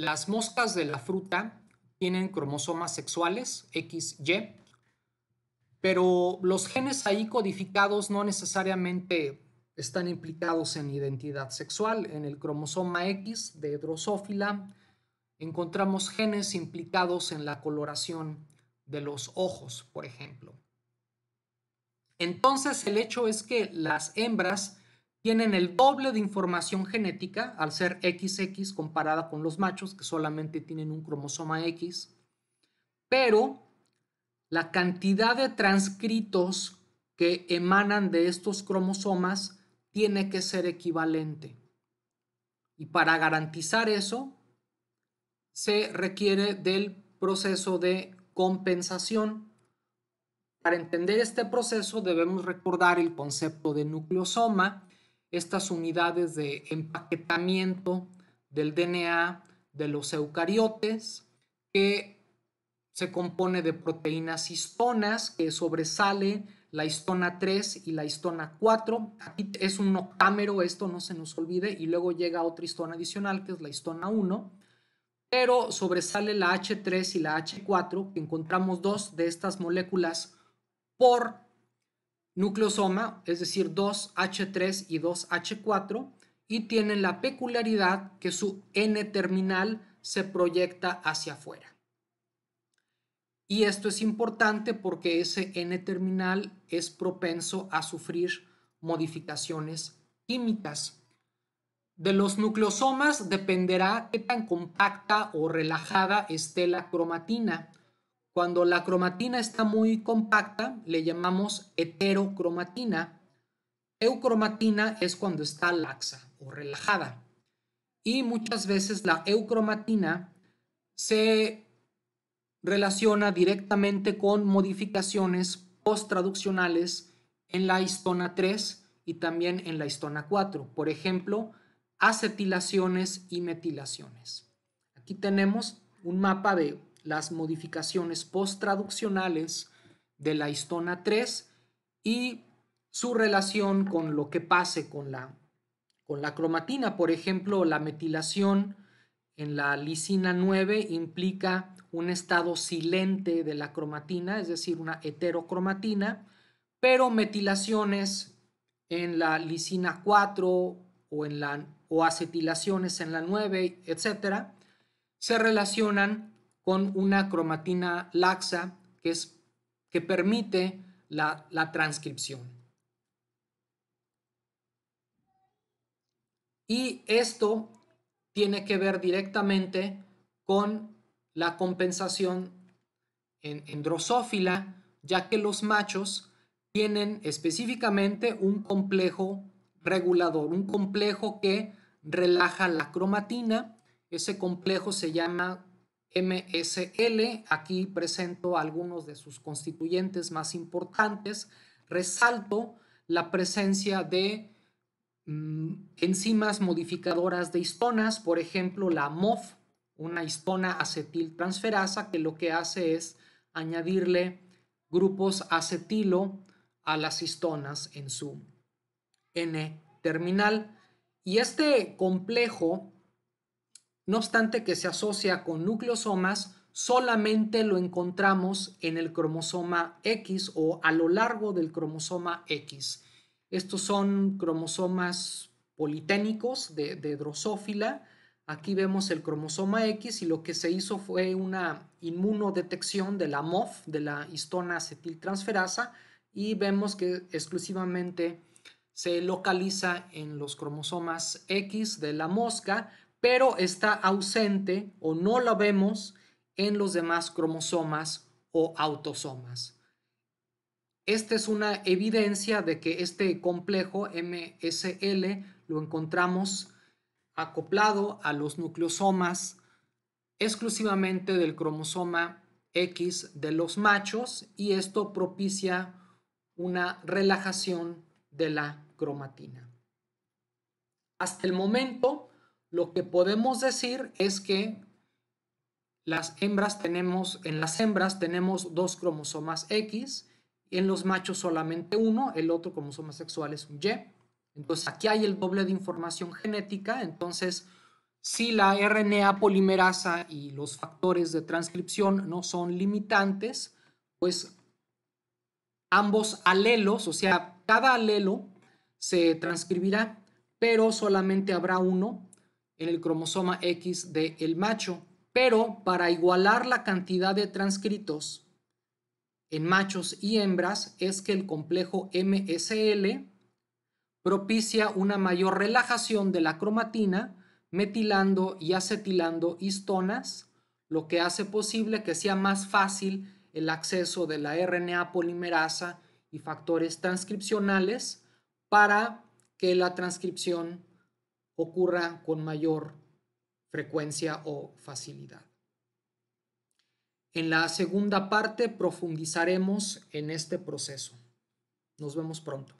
Las moscas de la fruta tienen cromosomas sexuales XY, pero los genes ahí codificados no necesariamente están implicados en identidad sexual. En el cromosoma X de drosófila encontramos genes implicados en la coloración de los ojos, por ejemplo. Entonces el hecho es que las hembras tienen el doble de información genética al ser XX comparada con los machos que solamente tienen un cromosoma X, pero la cantidad de transcritos que emanan de estos cromosomas tiene que ser equivalente. Y para garantizar eso, se requiere del proceso de compensación. Para entender este proceso debemos recordar el concepto de nucleosoma, estas unidades de empaquetamiento del DNA de los eucariotes, que se compone de proteínas histonas, que sobresale la histona 3 y la histona 4. Aquí es un octámero, esto no se nos olvide, y luego llega otra histona adicional, que es la histona 1, pero sobresale la H3 y la H4, que encontramos dos de estas moléculas por nucleosoma, es decir, 2H3 y 2H4, y tienen la peculiaridad que su N-terminal se proyecta hacia afuera. Y esto es importante porque ese N-terminal es propenso a sufrir modificaciones químicas. De los nucleosomas dependerá qué tan compacta o relajada esté la cromatina cuando la cromatina está muy compacta, le llamamos heterocromatina. Eucromatina es cuando está laxa o relajada. Y muchas veces la eucromatina se relaciona directamente con modificaciones postraduccionales en la histona 3 y también en la histona 4. Por ejemplo, acetilaciones y metilaciones. Aquí tenemos un mapa de las modificaciones postraduccionales de la histona 3 y su relación con lo que pase con la, con la cromatina. Por ejemplo, la metilación en la lisina 9 implica un estado silente de la cromatina, es decir, una heterocromatina, pero metilaciones en la lisina 4 o, en la, o acetilaciones en la 9, etcétera, se relacionan con una cromatina laxa que, es, que permite la, transcripción. Y esto tiene que ver directamente con la compensación en, en, drosófila, ya que los machos tienen específicamente un complejo regulador, un complejo que relaja la cromatina. Ese complejo se llama MSL. Aquí presento algunos de sus constituyentes más importantes. Resalto la presencia de mm, enzimas modificadoras de histonas, por ejemplo, la MOF, una histona acetiltransferasa que lo que hace es añadirle grupos acetilo a las histonas en su N-terminal. Y este complejo no obstante que se asocia con nucleosomas, solamente lo encontramos en el cromosoma X o a lo largo del cromosoma X. Estos son cromosomas politénicos de, de drosófila. Aquí vemos el cromosoma X y lo que se hizo fue una inmunodetección de la MOF, de la histona acetiltransferasa, y vemos que exclusivamente se localiza en los cromosomas X de la mosca pero está ausente o no la vemos en los demás cromosomas o autosomas. Esta es una evidencia de que este complejo MSL lo encontramos acoplado a los nucleosomas exclusivamente del cromosoma X de los machos y esto propicia una relajación de la cromatina. Hasta el momento, lo que podemos decir es que las hembras tenemos, en las hembras tenemos dos cromosomas X, en los machos solamente uno, el otro cromosoma sexual es un Y. Entonces aquí hay el doble de información genética, entonces si la RNA polimerasa y los factores de transcripción no son limitantes, pues ambos alelos, o sea, cada alelo se transcribirá, pero solamente habrá uno en el cromosoma X del macho, pero para igualar la cantidad de transcritos en machos y hembras es que el complejo MSL propicia una mayor relajación de la cromatina, metilando y acetilando histonas, lo que hace posible que sea más fácil el acceso de la RNA polimerasa y factores transcripcionales para que la transcripción ocurra con mayor frecuencia o facilidad. En la segunda parte profundizaremos en este proceso. Nos vemos pronto.